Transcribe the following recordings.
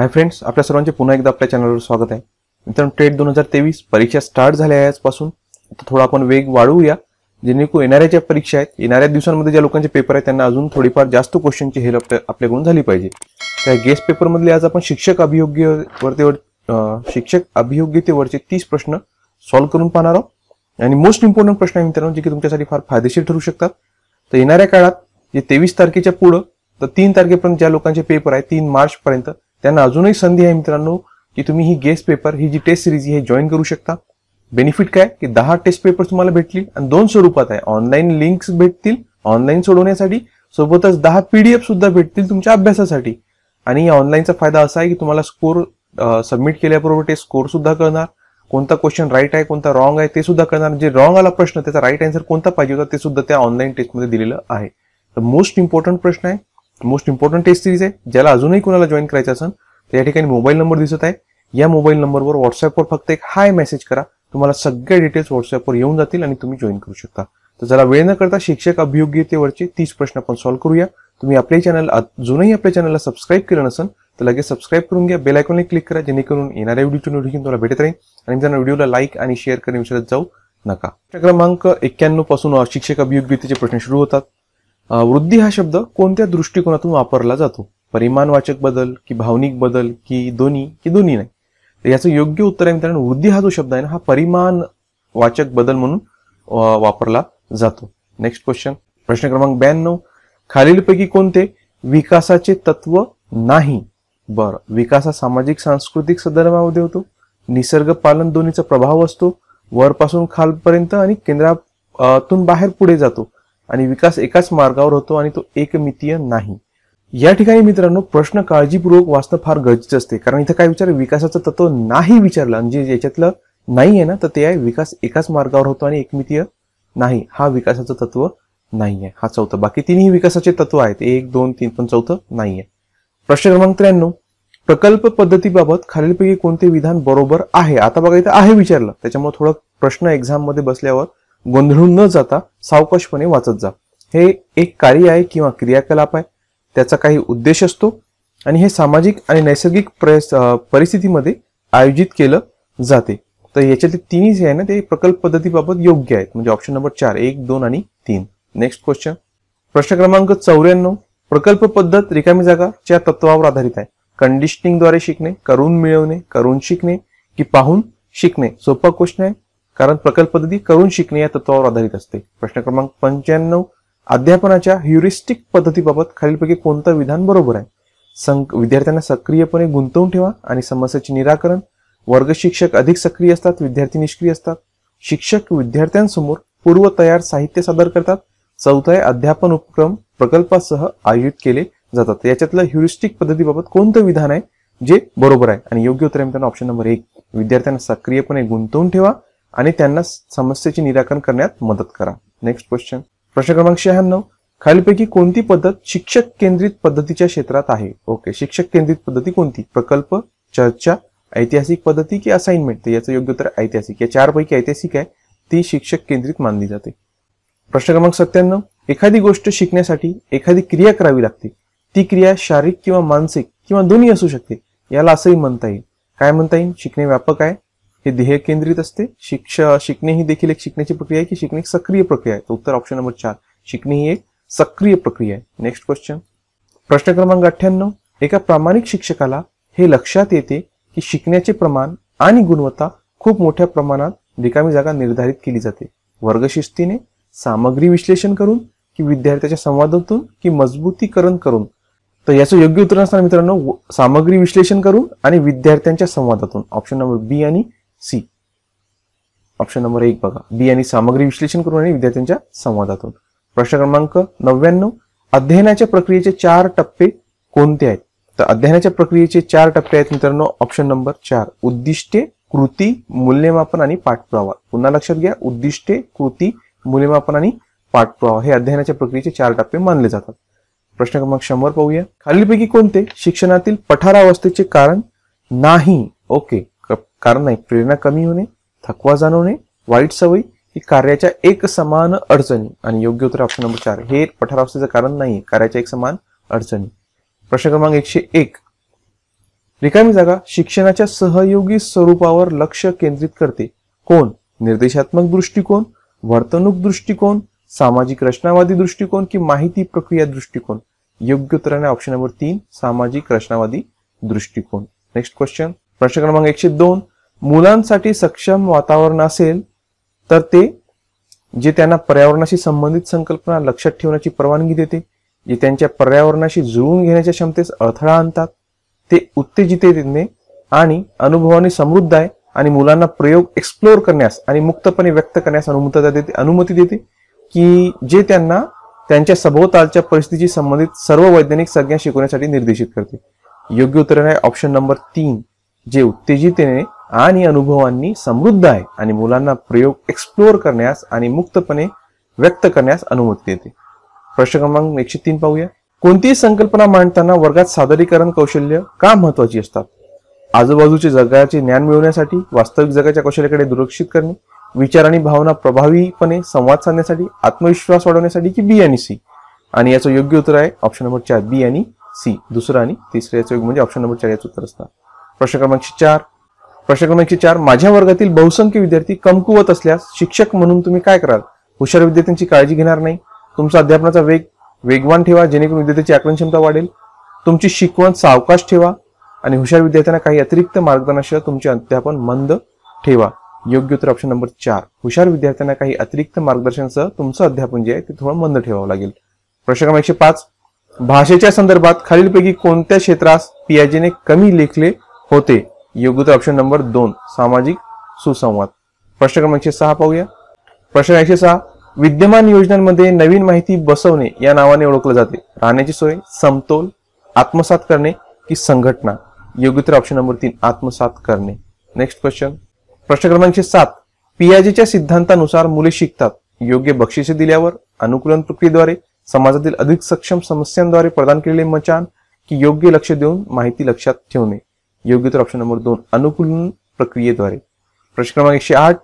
hi friends आपल्या सर्वांचे पुन्हा एकदा आपल्या चॅनलवर स्वागत आहे मित्रांनो ट्रेड दोन हजार तेवीस परीक्षा स्टार्ट झाल्या आहे आजपासून आता थोडा आपण वेग वाढवूया जेणेकरून येणाऱ्या ज्या परीक्षा आहेत येणाऱ्या दिवसांमध्ये ज्या लोकांचे पेपर आहेत त्यांना अजून थोडीफार जास्त क्वेश्चनची हेल्प आपल्याकडून झाली पाहिजे त्या गेस्ट पेपरमधले आज आपण शिक्षक अभियोग्य वरते शिक्षक अभियोग्यतेवरचे तीस प्रश्न सॉल्व्ह करून पाहणार आहोत आणि मोस्ट इम्पॉर्टंट प्रश्न आहे मित्रांनो जे की तुमच्यासाठी फार फायदेशीर ठरू शकतात तर येणाऱ्या काळात जे तेवीस तारखेच्या पुढं तर तीन तारखेपर्यंत ज्या लोकांचे पेपर आहे तीन मार्चपर्यंत त्यांना अजूनही संधी आहे मित्रांनो की तुम्ही ही गेस्ट पेपर ही जी टेस्ट सिरीज आहे जॉईन करू शकता बेनिफिट काय की दहा टेस्ट पेपर तुम्हाला भेटतील आणि दोन स्वरूपात आहे ऑनलाईन लिंक्स भेटतील ऑनलाईन सोडवण्यासाठी सोबतच दहा पीडीएफ सुद्धा भेटतील तुमच्या अभ्यासासाठी आणि या ऑनलाईनचा फायदा असा आहे की तुम्हाला स्कोर सबमिट केल्याबरोबर ते स्कोर सुद्धा करणार कोणता क्वेश्चन राईट आहे कोणता रॉंग आहे ते सुद्धा करणार जे रॉंग आला प्रश्न त्याचा राईट आन्सर कोणता पाहिजे होता ते सुद्धा त्या ऑनलाईन टेस्टमध्ये दिलेलं आहे तर मोस्ट इम्पॉर्टंट प्रश्न आहे मोस्ट इम्पॉर्टंट टेस्ट सिरीज आहे ज्याला अजूनही कोणाला जॉईन करायचं असेल तर या ठिकाणी मोबाईल नंबर दिसत आहे या मोबाईल नंबरवर व्हॉट्सअपवर फक्त एक हाय मेसेज करा तुम्हाला सगळ्या डिटेल्स व्हॉट्सअपवर येऊन जातील आणि तुम्ही जॉईन करू शकता तर जरा वेळ न करता शिक्षक अभियोग्यतेवरचे तीस प्रश्न आपण सॉल्व्ह करूया तुम्ही आपल्या चॅनल अजूनही आपल्या चॅनलला सबस्क्राईब केलं नसेल तर लगेच सबस्क्राईब करून घ्या बेल आयकॉनने क्लिक करा जेणेकरून येणाऱ्या व्हिडिओची नोटिफिकेशन तुम्हाला भेटत राहील आणि त्यांना व्हिडिओला लाईक आणि शेअर करणे विसरत जाऊ नका क्रमांक एक्क्याण्णव पासून शिक्षक अभियोग्यतेचे प्रश्न सुरू होतात वृद्धी हा शब्द कोणत्या दृष्टिकोनातून वापरला जातो परिमाणवाचक बदल की भावनिक बदल की दोन्ही की दोन्ही नाही तर याचं योग्य उत्तर आहे मित्रांनो वृद्धी हा जो शब्द आहे ना हा परिमाण वाचक बदल म्हणून वापरला जातो नेक्स्ट क्वेश्चन प्रश्न क्रमांक ब्याण्णव खालीलपैकी कोणते विकासाचे तत्व नाही बर हा सामाजिक सांस्कृतिक संदर्भामध्ये होतो निसर्ग पालन दोन्हीचा प्रभाव असतो वरपासून खालपर्यंत आणि केंद्रातून बाहेर पुढे जातो आणि विकास एकाच मार्गावर होतो आणि तो एकमितीय नाही या ठिकाणी मित्रांनो प्रश्न काळजीपूर्वक वाचणं फार गरजेचं असते कारण इथं काय विचार विकासाचं तत्व नाही विचारलं म्हणजे याच्यातलं नाही आहे ना तर ते आहे विकास एकाच मार्गावर होतो आणि एकमितीय नाही हा विकासाचं तत्व नाही आहे हा चौथं बाकी तिन्ही विकासाचे तत्व आहेत एक दोन तीन पण चौथं नाही आहे प्रश्न क्रमांक त्र्याण्णव प्रकल्प पद्धतीबाबत खालीलपैकी कोणते विधान बरोबर आहे आता बघा इथं आहे विचारलं त्याच्यामुळे थोडं प्रश्न एक्झाम मध्ये बसल्यावर गोंधळून न जाता सावकाशपणे वाचत जा हे एक कार्य आहे किंवा क्रियाकलाप आहे त्याचा काही उद्देश असतो आणि हे सामाजिक आणि नैसर्गिक परिस्थितीमध्ये आयोजित केलं जाते तर याच्यातील तिन्ही जे आहे ना ते प्रकल्प पद्धतीबाबत योग्य आहेत म्हणजे ऑप्शन नंबर चार एक दोन आणि तीन नेक्स्ट क्वेश्चन प्रश्न क्रमांक चौऱ्याण्णव प्रकल्प पद्धत रिकामी जागाच्या तत्वावर आधारित आहे कंडिशनिंगद्वारे शिकणे करून मिळवणे करून शिकणे की पाहून शिकणे सोपा क्वेश्चन आहे कारण प्रकल्प पद्धती करून शिकणे या तत्वावर आधारित असते प्रश्न क्रमांक पंच्याण्णव अध्यापनाच्या ह्युरिस्टिक पद्धतीबाबत खालीलपैकी कोणतं विधान बरोबर आहे संक विद्यार्थ्यांना सक्रियपणे गुंतवून ठेवा आणि समस्येचे निराकरण वर्ग शिक्षक अधिक सक्रिय असतात विद्यार्थी निष्क्रिय असतात शिक्षक विद्यार्थ्यांसमोर पूर्वतयार साहित्य सादर करतात चौथा आहे अध्यापन उपक्रम प्रकल्पासह आयोजित केले जातात याच्यातलं ह्युरिस्टिक पद्धतीबाबत कोणतं विधान आहे जे बरोबर आहे आणि योग्य उत्तर मित्रांनो ऑप्शन नंबर एक विद्यार्थ्यांना सक्रियपणे गुंतवून ठेवा आणि त्यांना समस्येचे निराकरण करण्यात मदत करा नेक्स्ट क्वेश्चन प्रश्न क्रमांक शहाण्णव खालीलपैकी कोणती पद्धत शिक्षक केंद्रित पद्धतीच्या क्षेत्रात आहे ओके शिक्षक केंद्रित पद्धती कोणती प्रकल्प चर्चा ऐतिहासिक पद्धती की असाइनमेंट तर याचं योग्य उत्तर ऐतिहासिक या चारपैकी ऐतिहासिक आहे ती शिक्षक केंद्रित मानली जाते प्रश्न क्रमांक सत्त्याण्णव एखादी गोष्ट शिकण्यासाठी एखादी क्रिया करावी लागते ती क्रिया शारीरिक किंवा मानसिक किंवा दोन्ही असू शकते याला असंही म्हणता येईल काय म्हणता येईल शिकणे व्यापक आहे हे ध्येय केंद्रित असते शिक्षा शिकणे ही देखील एक शिकण्याची प्रक्रिया आहे की शिकणे एक सक्रिय प्रक्रिया आहे उत्तर ऑप्शन नंबर चार शिकणे ही एक सक्रिय प्रक्रिया आहे नेक्स्ट क्वेश्चन प्रश्न क्रमांक अठ्ठ्याण्णव एका प्रामाणिक शिक्षकाला हे लक्षात येते की शिकण्याचे प्रमाण आणि गुणवत्ता खूप मोठ्या प्रमाणात रिकामी जागा निर्धारित केली जाते वर्गशिस्तीने सामग्री विश्लेषण करून की विद्यार्थ्याच्या संवादातून की मजबूतीकरण करून तर याचं योग्य उत्तर असताना मित्रांनो सामग्री विश्लेषण करून आणि विद्यार्थ्यांच्या संवादातून ऑप्शन नंबर बी आणि सी ऑप्शन नंबर एक बघा बी आणि सामग्री विश्लेषण करून आणि विद्यार्थ्यांच्या संवादातून प्रश्न क्रमांक नव्याण्णव अध्ययनाच्या प्रक्रियेचे चार टप्पे कोणते आहेत तर अध्ययनाच्या प्रक्रियेचे चार टप्पे आहेत मित्रांनो ऑप्शन नंबर चार उद्दिष्टे कृती मूल्यमापन आणि पाठपुरावा पुन्हा लक्षात घ्या उद्दिष्टे कृती मूल्यमापन आणि पाठपुरावा हे अध्ययनाच्या प्रक्रियेचे चार टप्पे मानले जातात प्रश्न क्रमांक शंभर पाहूया खालीलपैकी कोणते शिक्षणातील पठारावस्थेचे कारण नाही ओके कारण नाही प्रेरणा कमी होणे थकवा जाणवणे वाईट सवयी ही कार्याच्या एक समान अडचणी आणि योग्य उत्तर ऑप्शन नंबर चार हे पठारावस्थेचं कारण नाही कार्याच्या एक समान अडचणी प्रश्न क्रमांक एकशे एक रिकामी जागा शिक्षणाच्या सहयोगी स्वरूपावर लक्ष केंद्रित करते कोण निर्देशात्मक दृष्टिकोन वर्तणूक दृष्टिकोन सामाजिक रचनावादी दृष्टिकोन की माहिती प्रक्रिया दृष्टिकोन योग्य उत्तराने ऑप्शन नंबर तीन सामाजिक रचनावादी दृष्टिकोन नेक्स्ट क्वेश्चन प्रश्न क्रमांक एकशे दोन मुलांसाठी सक्षम वातावरण असेल तर ते जे त्यांना पर्यावरणाशी संबंधित संकल्पना लक्षात ठेवण्याची परवानगी देते जे त्यांच्या पर्यावरणाशी जुळवून घेण्याच्या क्षमतेस अडथळा आणतात ते देणे आणि अनुभवाने समृद्ध आहे आणि मुलांना प्रयोग एक्सप्लोअर करण्यास आणि मुक्तपणे व्यक्त करण्यास अनुमतता देते अनुमती देते की जे त्यांना त्यांच्या सभोवतालच्या परिस्थितीशी संबंधित सर्व वैज्ञानिक संज्ञा शिकवण्यासाठी निर्देशित करते योग्य उत्तर आहे ऑप्शन नंबर तीन जे उत्तेजितेने आणि अनुभवांनी समृद्ध आहे आणि मुलांना प्रयोग एक्सप्लोअर करण्यास आणि मुक्तपणे व्यक्त करण्यास अनुमती देते प्रश्न क्रमांक एकशे तीन पाहूया कोणतीही संकल्पना मांडताना वर्गात सादरीकरण कौशल्य का महत्वाची असतात आजूबाजूचे जगाचे ज्ञान मिळवण्यासाठी वास्तविक जगाच्या कौशल्याकडे दुर्लक्षित करणे विचार आणि भावना प्रभावीपणे संवाद साधण्यासाठी आत्मविश्वास वाढवण्यासाठी की बी आणि सी आणि याचं योग्य उत्तर आहे ऑप्शन नंबर चार बी आणि सी दुसरं आणि तिसरं याचं म्हणजे ऑप्शन नंबर चार याचं उत्तर असतात प्रश्न क्रमांक चार प्रश्न क्रमांक चार माझ्या वर्गातील बहुसंख्य विद्यार्थी कमकुवत असल्यास शिक्षक म्हणून तुम्ही काय कराल हुशार विद्यार्थ्यांची काळजी घेणार नाही तुमचा अध्यापनाचा वेग वेगवान ठेवा जेणेकरून विद्यार्थ्याची आकलन क्षमता वाढेल तुमची शिकवण सावकाश ठेवा आणि हुशार विद्यार्थ्यांना काही अतिरिक्त मार्गदर्शनाशिवाय तुमचे अध्यापन मंद ठेवा योग्य उत्तर ऑप्शन नंबर चार हुशार विद्यार्थ्यांना काही अतिरिक्त मार्गदर्शनासह तुमचं अध्यापन जे आहे ते थोडं मंद ठेवावं लागेल प्रश्न क्रमांक पाच भाषेच्या संदर्भात खालीलपैकी कोणत्या क्षेत्रास पियाजेने कमी लेखले होते योग्य ऑप्शन नंबर दोन सामाजिक सुसंवाद प्रश्न क्रमांक सहा पाहूया प्रश्न एकशे सहा विद्यमान योजनांमध्ये नवीन माहिती बसवणे या नावाने ओळखले जाते राहण्याची सोय समतोल आत्मसात करणे की संघटना योग्य ऑप्शन नंबर तीन आत्मसात करणे नेक्स्ट क्वेश्चन प्रश्न क्रमांक सात पियाजेच्या सिद्धांतानुसार मुले शिकतात योग्य बक्षिसे दिल्यावर अनुकूलन प्रक्रियेद्वारे समाजातील अधिक सक्षम समस्यांद्वारे प्रदान केलेले मचान की योग्य लक्ष देऊन माहिती लक्षात ठेवणे योग्य तर ऑप्शन नंबर दोन अनुकूलन प्रक्रियेद्वारे प्रश्न क्रमांक एकशे आठ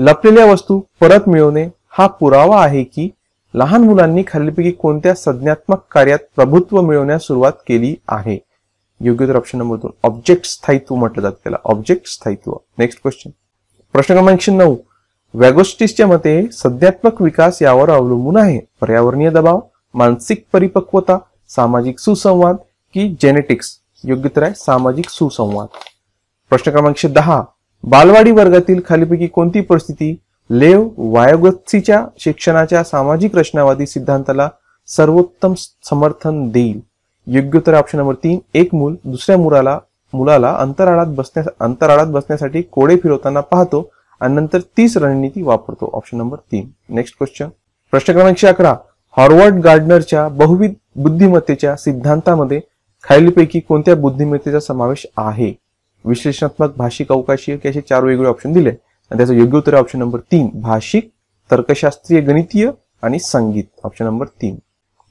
लपलेल्या वस्तू परत मिळवणे हा पुरावा आहे की लहान मुलांनी खालीलपैकी कोणत्या संज्ञात्मक कार्यात प्रभुत्व मिळवण्यास सुरुवात केली आहे योग्य तर ऑप्शन नंबर दोन ऑब्जेक्ट स्थायित्व म्हटलं जात त्याला ऑब्जेक्ट स्थायित्व नेक्स्ट क्वेश्चन प्रश्न क्रमांक नऊ वॅगोस्टिसच्या मते संज्ञात्मक विकास यावर अवलंबून आहे पर्यावरणीय दबाव मानसिक परिपक्वता सामाजिक सुसंवाद की जेनेटिक्स योग्य तर आहे सामाजिक सुसंवाद प्रश्न क्रमांक दहा बालवाडी वर्गातील खालीपैकी कोणती परिस्थिती लेव वायोगतीच्या शिक्षणाच्या सामाजिक रचनावादी सिद्धांताला सर्वोत्तम समर्थन देईल योग्य उत्तर ऑप्शन नंबर तीन एक मूल दुसऱ्या मुलाला मुलाला अंतराळात बसण्या अंतराळात बसण्यासाठी कोडे फिरवताना पाहतो आणि नंतर तीच रणनीती वापरतो ऑप्शन नंबर तीन नेक्स्ट क्वेश्चन प्रश्न क्रमांक अकरा हॉर्वर्ड गार्डनरच्या बहुविध बुद्धिमत्तेच्या सिद्धांतामध्ये खालीलपैकी कोणत्या बुद्धिमत्तेचा समावेश आहे विश्लेषणात्मक भाषिक अवकाशीय असे चार वेगवेगळे ऑप्शन दिले आणि त्याचं योग्य उत्तर ऑप्शन नंबर तीन भाषिक तर्कशास्त्रीय गणितीय आणि संगीत ऑप्शन नंबर तीन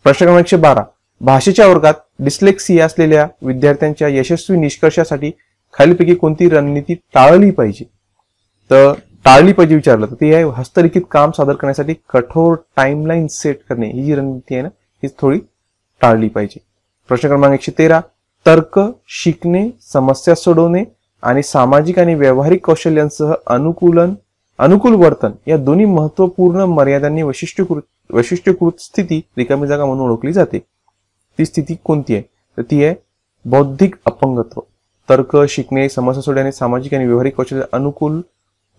प्रश्न क्रमांक एकशे बारा भाषेच्या वर्गात डिस्लेक्सिया असलेल्या विद्यार्थ्यांच्या यशस्वी निष्कर्षासाठी खालीलपैकी कोणती रणनीती टाळली पाहिजे तर टाळली पाहिजे विचारलं तर ती आहे हस्तलिखित काम सादर करण्यासाठी कठोर टाइमलाईन सेट करणे ही जी रणनीती आहे ना ही थोडी टाळली पाहिजे प्रश्न क्रमांक एकशे तेरा तर्क शिकणे समस्या सोडवणे आणि सामाजिक आणि व्यावहारिक कौशल्यांसह अनुकूलन अनुकूल वर्तन या दोन्ही महत्वपूर्ण मर्यादांनी वैशिष्ट्यकृत वैशिष्ट्यकृत स्थिती रिकामी जागा म्हणून ओळखली जाते ती स्थिती कोणती आहे तर ती आहे बौद्धिक अपंगत्व तर्क शिकणे समस्या सोडवणे सामाजिक आणि व्यावहारिक कौशल्य अनुकूल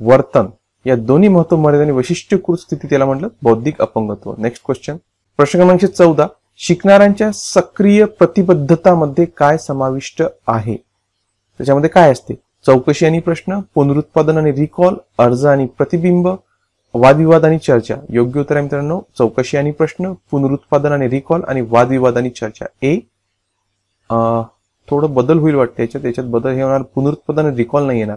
वर्तन या दोन्ही महत्व मर्यादांनी वैशिष्ट्यकृत स्थिती त्याला म्हटलं बौद्धिक अपंगत्व नेक्स्ट क्वेश्चन प्रश्न क्रमांक चौदा शिकणाऱ्यांच्या सक्रिय प्रतिबद्धतामध्ये काय समाविष्ट आहे त्याच्यामध्ये काय असते चौकशी आणि प्रश्न पुनरुत्पादन आणि रिकॉल अर्ज आणि प्रतिबिंब वादविवाद आणि चर्चा योग्य उत्तर आहे मित्रांनो चौकशी आणि प्रश्न पुनरुत्पादन आणि रिकॉल आणि वादविवाद आणि चर्चा ए थोडं बदल होईल वाटतं याच्यात त्याच्यात बदल हे होणार पुनरुत्पादन आणि रिकॉल नाही येणार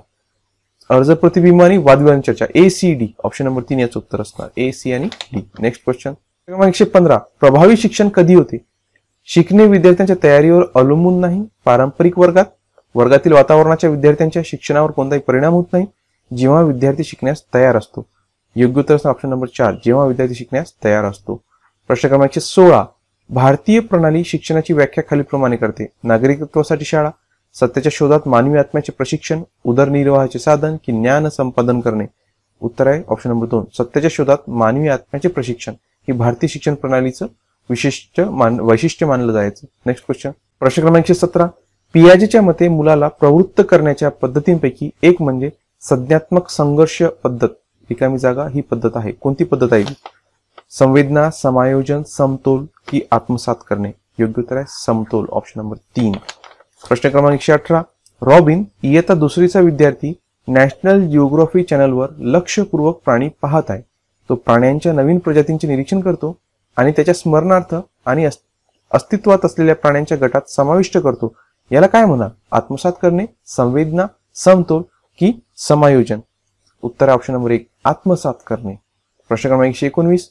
अर्ज प्रतिबिंब आणि वादविवाद चर्चा A C D option number तीन याचं उत्तर असणार ए सी आणि डी नेक्स्ट क्वेश्चन क्रमांक एकशे पंधरा प्रभावी शिक्षण कधी होते शिकणे विद्यार्थ्यांच्या तयारीवर अवलंबून नाही पारंपरिक वर्गात वर्गातील वातावरणाच्या विद्यार्थ्यांच्या शिक्षणावर कोणताही परिणाम होत नाही जेव्हा विद्यार्थी शिकण्यास तयार असतो योग्य उत्तर ऑप्शन नंबर चार जेव्हा विद्यार्थी शिकण्यास तयार असतो प्रश्न क्रमांक एकशे सोळा भारतीय प्रणाली शिक्षणाची व्याख्या खालीलप्रमाणे करते नागरिकत्वासाठी शाळा सत्याच्या शोधात मानवी आत्म्याचे प्रशिक्षण उदरनिर्वाहाचे साधन की ज्ञान संपादन करणे उत्तर आहे ऑप्शन नंबर दोन सत्याच्या शोधात मानवी आत्म्याचे प्रशिक्षण हे भारतीय शिक्षण प्रणालीचं विशिष्ट मान वैशिष्ट्य मानलं जायचं नेक्स्ट क्वेश्चन प्रश्न क्रमांक सतरा पियाजेच्या मते मुलाला प्रवृत्त करण्याच्या पद्धतींपैकी एक म्हणजे संज्ञात्मक संघर्ष पद्धत रिकामी जागा ही पद्धत आहे कोणती पद्धत आहे संवेदना समायोजन समतोल की आत्मसात करणे योग्य उत्तर आहे समतोल ऑप्शन नंबर तीन प्रश्न क्रमांक एकशे अठरा रॉबिन इयत्ता दुसरीचा विद्यार्थी नॅशनल जिओग्राफी चॅनलवर लक्षपूर्वक प्राणी पाहत आहे तो प्राण्यांच्या नवीन प्रजातींचे निरीक्षण करतो आणि त्याच्या स्मरणार्थ आणि अस्तित्वात असलेल्या प्राण्यांच्या गटात समाविष्ट करतो याला काय म्हणा आत्मसात करणे संवेदना समतोल की समायोजन उत्तर ऑप्शन नंबर एक आत्मसात करणे प्रश्न क्रमांक एकशे एकोणवीस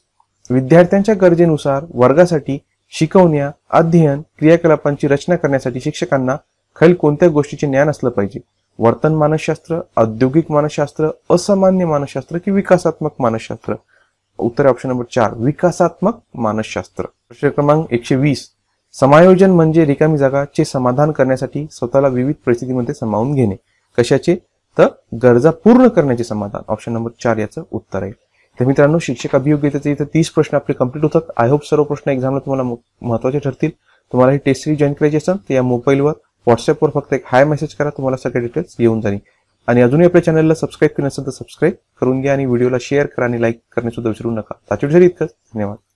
विद्यार्थ्यांच्या गरजेनुसार वर्गासाठी शिकवण्या अध्ययन क्रियाकलापांची रचना करण्यासाठी शिक्षकांना खालील कोणत्या गोष्टीचे ज्ञान असलं पाहिजे वर्तन मानसशास्त्र औद्योगिक मानसशास्त्र असामान्य मानसशास्त्र की विकासात्मक मानसशास्त्र उत्तर ऑप्शन नंबर चार विकासात्मक मानसशास्त्र प्रश्न क्रमांक एकशे वीस समायोजन म्हणजे रिकामी जागाचे समाधान करण्यासाठी स्वतःला विविध परिस्थितीमध्ये समावून घेणे कशाचे तर गरजा पूर्ण करण्याचे समाधान ऑप्शन नंबर चार याचं उत्तर आहे तर मित्रांनो शिक्षक अभियोग्यतेचे इथं तीस प्रश्न आपले कंप्लीट होतात आय होप सर्व प्रश्न एक्झामला तुम्हाला महत्वाचे ठरतील तुम्हाला ही टेस्ट सिरीज जॉईन करायची असेल तर या मोबाईलवर व्हॉट्सअपवर फक्त एक हाय मेसेज करा तुम्हाला सगळे डिटेल्स येऊन जाईल आणि अजूनही आपल्या चॅनलला सबस्क्राईब केलं असेल तर सबस्क्राईब करून घ्या आणि व्हिडिओला शेअर करा आणि लाईक करणे सुद्धा विसरू नका त्याच्या इतकंच धन्यवाद